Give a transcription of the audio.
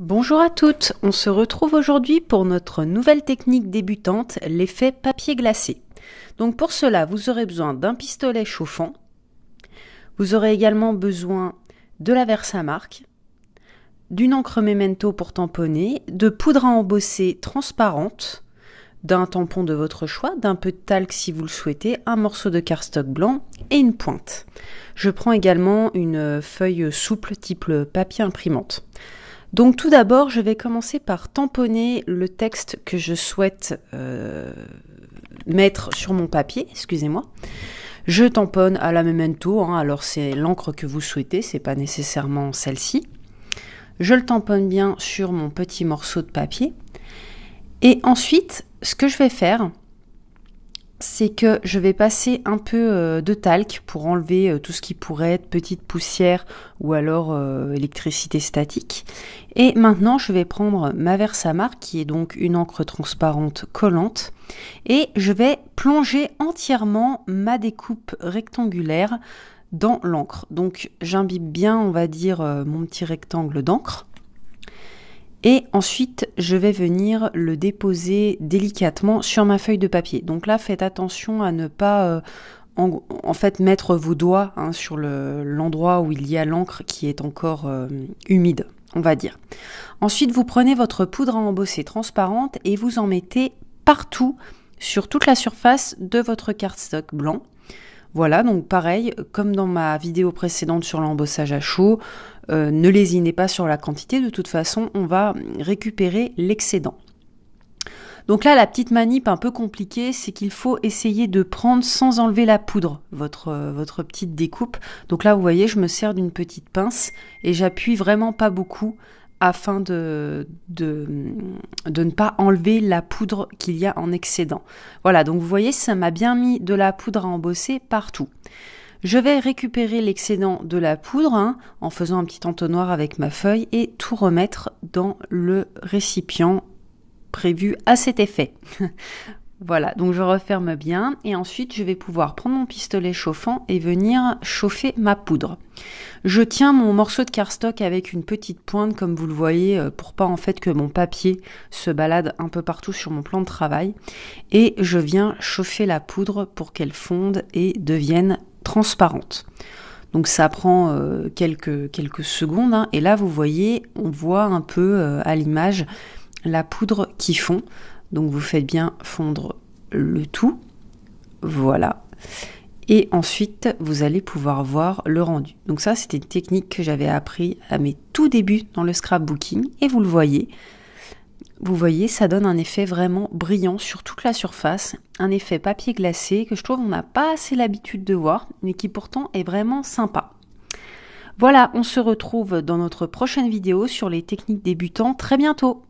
Bonjour à toutes, on se retrouve aujourd'hui pour notre nouvelle technique débutante, l'effet papier glacé. Donc pour cela, vous aurez besoin d'un pistolet chauffant, vous aurez également besoin de la marque, d'une encre memento pour tamponner, de poudre à embosser transparente, d'un tampon de votre choix, d'un peu de talc si vous le souhaitez, un morceau de cardstock blanc et une pointe. Je prends également une feuille souple type papier imprimante. Donc tout d'abord, je vais commencer par tamponner le texte que je souhaite euh, mettre sur mon papier, excusez-moi. Je tamponne à la memento, hein, alors c'est l'encre que vous souhaitez, c'est pas nécessairement celle-ci. Je le tamponne bien sur mon petit morceau de papier. Et ensuite, ce que je vais faire, c'est que je vais passer un peu euh, de talc pour enlever euh, tout ce qui pourrait être petite poussière ou alors euh, électricité statique. Et maintenant, je vais prendre ma VersaMark qui est donc une encre transparente collante, et je vais plonger entièrement ma découpe rectangulaire dans l'encre. Donc j'imbibe bien, on va dire, mon petit rectangle d'encre. Et ensuite, je vais venir le déposer délicatement sur ma feuille de papier. Donc là, faites attention à ne pas... Euh, en, fait, mettre vos doigts hein, sur l'endroit où il y a l'encre qui est encore euh, humide, on va dire. Ensuite, vous prenez votre poudre à embosser transparente et vous en mettez partout sur toute la surface de votre cardstock blanc. Voilà, donc pareil, comme dans ma vidéo précédente sur l'embossage à chaud, euh, ne lésinez pas sur la quantité, de toute façon, on va récupérer l'excédent. Donc là, la petite manip un peu compliquée, c'est qu'il faut essayer de prendre sans enlever la poudre, votre, euh, votre petite découpe. Donc là, vous voyez, je me sers d'une petite pince et j'appuie vraiment pas beaucoup afin de, de, de, ne pas enlever la poudre qu'il y a en excédent. Voilà, donc vous voyez, ça m'a bien mis de la poudre à embosser partout. Je vais récupérer l'excédent de la poudre hein, en faisant un petit entonnoir avec ma feuille et tout remettre dans le récipient prévu à cet effet. Voilà, donc je referme bien et ensuite je vais pouvoir prendre mon pistolet chauffant et venir chauffer ma poudre. Je tiens mon morceau de cardstock avec une petite pointe comme vous le voyez euh, pour pas en fait que mon papier se balade un peu partout sur mon plan de travail et je viens chauffer la poudre pour qu'elle fonde et devienne transparente. Donc ça prend euh, quelques, quelques secondes hein, et là vous voyez, on voit un peu euh, à l'image la poudre qui fond. Donc vous faites bien fondre le tout. Voilà. Et ensuite, vous allez pouvoir voir le rendu. Donc ça, c'était une technique que j'avais appris à mes tout débuts dans le scrapbooking. Et vous le voyez. Vous voyez, ça donne un effet vraiment brillant sur toute la surface. Un effet papier glacé que je trouve on n'a pas assez l'habitude de voir, mais qui pourtant est vraiment sympa. Voilà, on se retrouve dans notre prochaine vidéo sur les techniques débutants très bientôt.